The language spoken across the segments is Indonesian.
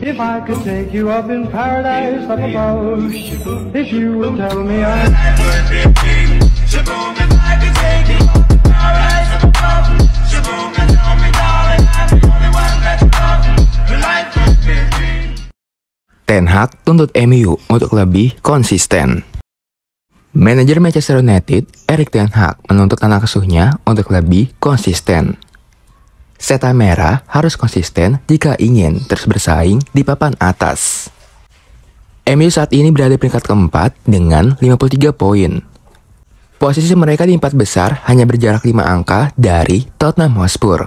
If I could take you up in paradise up above, if you would tell me I... I'm Ten Hag tuntut MU untuk lebih konsisten. Manajer Manchester United, Erik Ten Hag, menuntut anak asuhnya untuk lebih konsisten. Seta merah harus konsisten jika ingin terus bersaing di papan atas. MU saat ini berada di peringkat keempat dengan 53 poin. Posisi mereka di empat besar hanya berjarak 5 angka dari Tottenham Hotspur.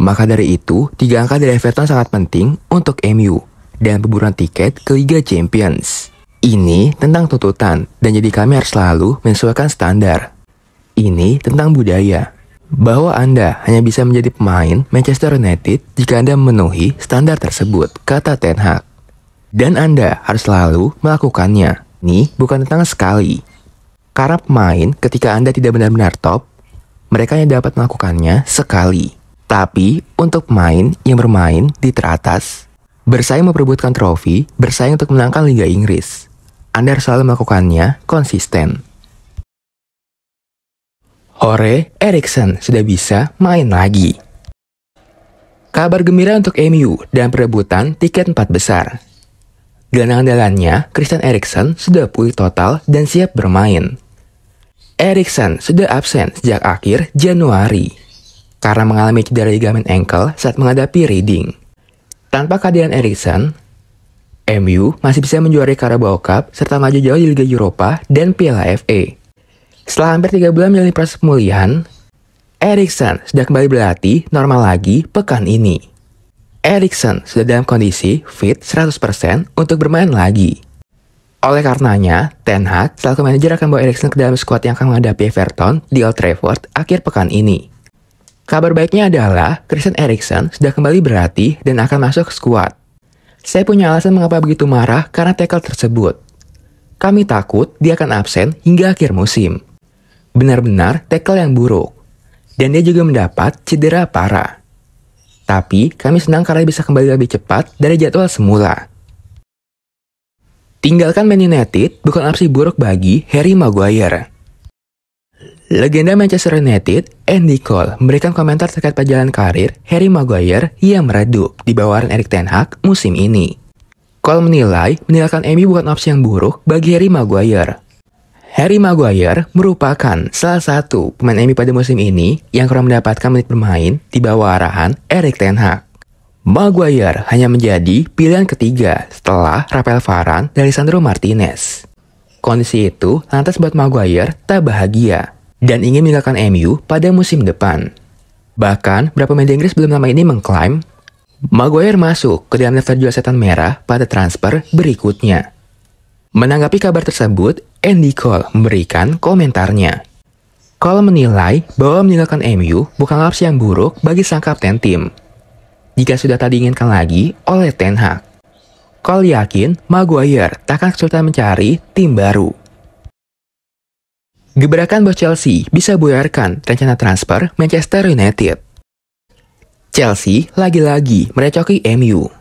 Maka dari itu, tiga angka dari Everton sangat penting untuk MU dan perburuan tiket ke Liga Champions. Ini tentang tuntutan, dan jadi kami harus selalu menyesuaikan standar. Ini tentang budaya, bahwa Anda hanya bisa menjadi pemain Manchester United jika Anda memenuhi standar tersebut, kata Ten Hag. Dan Anda harus selalu melakukannya. Ini bukan tentang sekali. Karena pemain ketika Anda tidak benar-benar top, mereka hanya dapat melakukannya sekali. Tapi untuk pemain yang bermain di teratas, bersaing memperebutkan trofi, bersaing untuk menangkan Liga Inggris, Anda harus selalu melakukannya konsisten. Ore Eriksen sudah bisa main lagi. Kabar gembira untuk MU dan perebutan tiket empat besar. Gelandang andalannya, Christian Eriksen sudah pulih total dan siap bermain. Eriksen sudah absen sejak akhir Januari karena mengalami cedera ligamen ankle saat menghadapi Reading. Tanpa kehadiran Eriksen, MU masih bisa menjuarai Carabao Cup serta maju jauh di Liga Eropa dan Piala FA. Setelah hampir 3 bulan menjalani proses pemulihan, Erikson sudah kembali berlatih normal lagi pekan ini. Erikson sudah dalam kondisi fit 100% untuk bermain lagi. Oleh karenanya, Ten Hag selaku manajer akan bawa Erikson ke dalam skuad yang akan menghadapi Everton di Old Trafford akhir pekan ini. Kabar baiknya adalah Christian Erikson sudah kembali berlatih dan akan masuk ke skuad. Saya punya alasan mengapa begitu marah karena tackle tersebut. Kami takut dia akan absen hingga akhir musim benar-benar tackle yang buruk. Dan dia juga mendapat cedera parah. Tapi kami senang karena bisa kembali lebih cepat dari jadwal semula. Tinggalkan Man United bukan opsi buruk bagi Harry Maguire. Legenda Manchester United, Andy Cole, memberikan komentar terkait perjalanan karir Harry Maguire yang meredup di bawahan Erik Ten Hag musim ini. Cole menilai meninggalkan Emi bukan opsi yang buruk bagi Harry Maguire. Harry Maguire merupakan salah satu pemain MU pada musim ini yang kurang mendapatkan menit bermain di bawah arahan Erik Ten Hag. Maguire hanya menjadi pilihan ketiga setelah Rafael Varane dan Lisandro Martinez. Kondisi itu lantas membuat Maguire tak bahagia dan ingin meninggalkan MU pada musim depan. Bahkan, beberapa media Inggris belum lama ini mengklaim Maguire masuk ke dalam daftar jual setan merah pada transfer berikutnya. Menanggapi kabar tersebut, Andy Cole memberikan komentarnya. Cole menilai bahwa meninggalkan MU bukan opsi yang buruk bagi sang kapten tim. Jika sudah tak diinginkan lagi oleh Ten Hag. Cole yakin Maguire tak akan kesulitan mencari tim baru. Gebrakan bos Chelsea bisa buyarkan rencana transfer Manchester United. Chelsea lagi-lagi merecoki MU.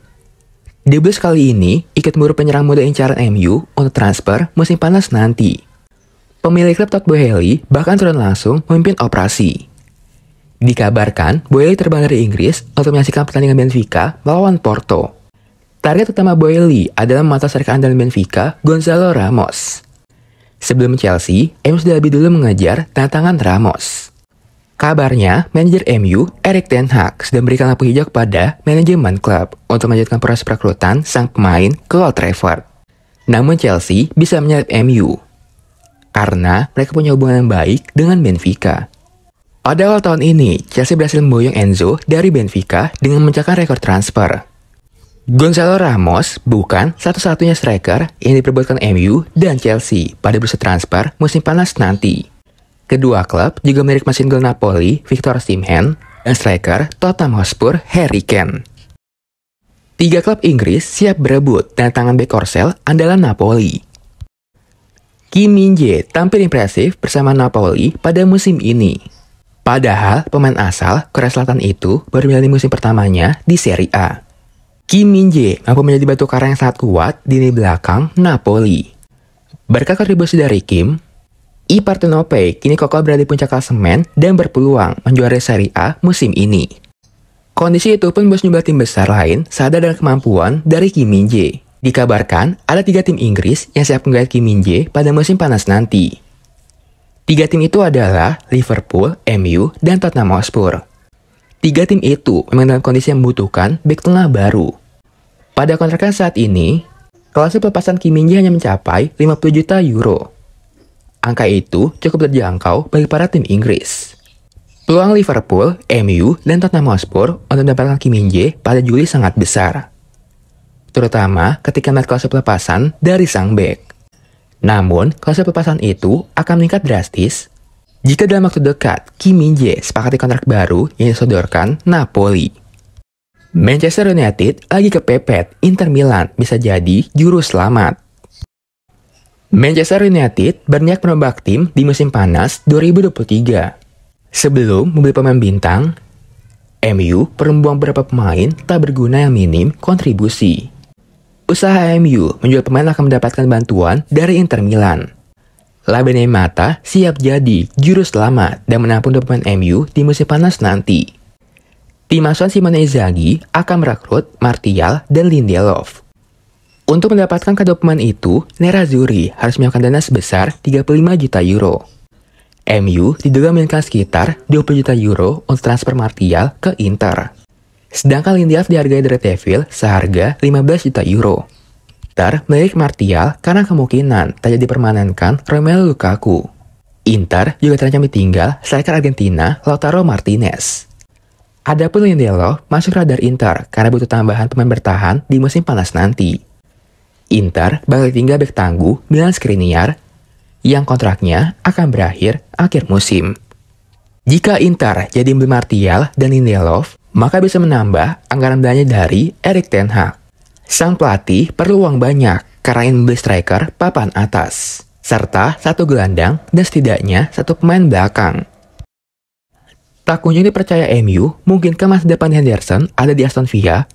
Di bus kali ini, ikat buru penyerang muda incaran MU untuk transfer musim panas nanti. Pemilik klub Todd Boehly bahkan turun langsung memimpin operasi. Dikabarkan, Boehly terbang dari Inggris untuk menyaksikan pertandingan Benfica melawan Porto. Target utama Boehly adalah mata serka andalan Benfica, Gonzalo Ramos. Sebelum Chelsea, MU sudah lebih dulu mengejar tantangan Ramos. Kabarnya, manajer MU, Erik Ten Hag, sedang memberikan lampu hijau kepada manajemen klub untuk melanjutkan proses perekrutan sang pemain ke Old Trafford. Namun Chelsea bisa menyalip MU karena mereka punya hubungan baik dengan Benfica. Pada awal tahun ini, Chelsea berhasil memboyong Enzo dari Benfica dengan mencakar rekor transfer. Gonzalo Ramos bukan satu-satunya striker yang diperbuatkan MU dan Chelsea pada bursa transfer musim panas nanti. Kedua klub juga milik mesin gol Napoli, Victor Simhen, dan striker Tottenham Hotspur, Harry Kane. Tiga klub Inggris siap berebut dan tangan back Orsel andalan Napoli. Kim Min-jae tampil impresif bersama Napoli pada musim ini. Padahal pemain asal Korea Selatan itu baru menjalani musim pertamanya di Serie A. Kim Min-jae mampu menjadi batu karang yang sangat kuat di lini belakang Napoli. Berkat kontribusi dari Kim, Partenope kini kokoh berada di puncak klasemen dan berpeluang menjuarai Serie A musim ini. Kondisi itu pun bos jumlah tim besar lain sadar dengan kemampuan dari Kim Min Jae. Dikabarkan ada tiga tim Inggris yang siap menggait Kim Min Jae pada musim panas nanti. Tiga tim itu adalah Liverpool, MU, dan Tottenham Hotspur. Tiga tim itu memang dalam kondisi yang membutuhkan back tengah baru. Pada kontraknya saat ini, klausul pelepasan Kim Min Jae hanya mencapai 50 juta euro Angka itu cukup terjangkau bagi para tim Inggris. Peluang Liverpool, MU, dan Tottenham Hotspur untuk mendapatkan Kim Min Jae pada Juli sangat besar. Terutama ketika melihat kelas pelepasan dari sang bek. Namun, kelas pelepasan itu akan meningkat drastis jika dalam waktu dekat Kim Min Jae sepakati kontrak baru yang disodorkan Napoli. Manchester United lagi kepepet Inter Milan bisa jadi juru selamat. Manchester United berniat menembak tim di musim panas 2023. Sebelum membeli pemain bintang, MU perlu membuang beberapa pemain tak berguna yang minim kontribusi. Usaha MU menjual pemain akan mendapatkan bantuan dari Inter Milan. Labene Mata siap jadi juru selamat dan menampung pemain MU di musim panas nanti. Tim asuhan Simone Inzaghi akan merekrut Martial dan Lindelof. Untuk mendapatkan dokumen itu, Nerazzurri harus menyiapkan dana sebesar 35 juta euro. MU diduga menyiapkan sekitar 20 juta euro untuk transfer Martial ke Inter. Sedangkan Lindelof dihargai dari Tevil seharga 15 juta euro. Inter melirik Martial karena kemungkinan tak jadi permanenkan Romelu Lukaku. Inter juga terancam ditinggal striker Argentina Lautaro Martinez. Adapun Lindelof masuk radar Inter karena butuh tambahan pemain bertahan di musim panas nanti. Inter bakal tinggal back tangguh Milan Skriniar yang kontraknya akan berakhir akhir musim. Jika Inter jadi beli Martial dan Lindelof, maka bisa menambah anggaran belanja dari Erik Ten Hag. Sang pelatih perlu uang banyak karena ingin membeli striker papan atas, serta satu gelandang dan setidaknya satu pemain belakang. Tak kunjung dipercaya MU, mungkin masa depan Henderson ada di Aston Villa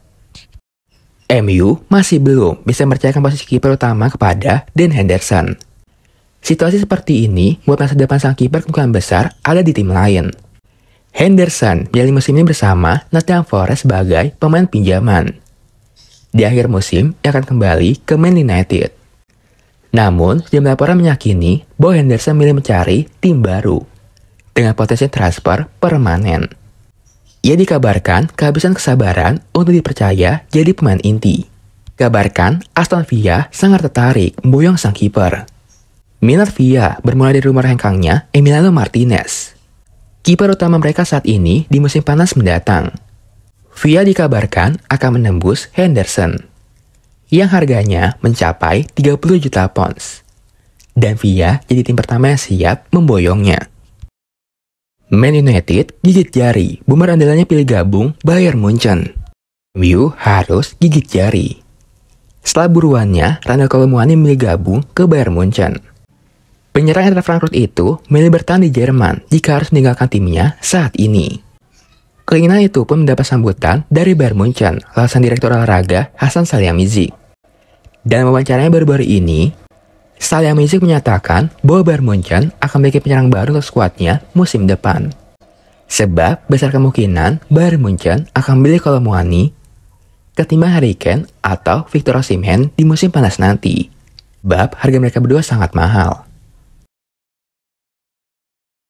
MU masih belum bisa mempercayakan posisi kiper utama kepada Dan Henderson. Situasi seperti ini buat masa depan sang kiper kemungkinan besar ada di tim lain. Henderson menjalani musim ini bersama Nottingham Forest sebagai pemain pinjaman. Di akhir musim, ia akan kembali ke Man United. Namun, sejumlah laporan meyakini bahwa Henderson milih mencari tim baru dengan potensi transfer permanen. Ia dikabarkan kehabisan kesabaran untuk dipercaya jadi pemain inti. Kabarkan Aston Villa sangat tertarik boyong sang kiper. Minat Villa bermula dari rumah hengkangnya Emiliano Martinez. Kiper utama mereka saat ini di musim panas mendatang. Villa dikabarkan akan menembus Henderson yang harganya mencapai 30 juta pounds. Dan Villa jadi tim pertama yang siap memboyongnya. Man United gigit jari, bumer andalannya pilih gabung Bayern Munchen. Miu harus gigit jari. Setelah buruannya, Randall Colomwani milih gabung ke Bayern Munchen. Penyerang Eintracht Frankfurt itu milih bertahan di Jerman jika harus meninggalkan timnya saat ini. Keinginan itu pun mendapat sambutan dari Bayern Munchen, alasan Direktur Olahraga Hasan Salihamidzic. Dalam wawancaranya baru-baru ini, Stadion Music menyatakan bahwa Bayern Munchen akan memiliki penyerang baru untuk skuadnya musim depan. Sebab besar kemungkinan Bayern Munchen akan beli Kolomwani ketimbang Harry Kane atau Victor Osimhen di musim panas nanti. Bab harga mereka berdua sangat mahal.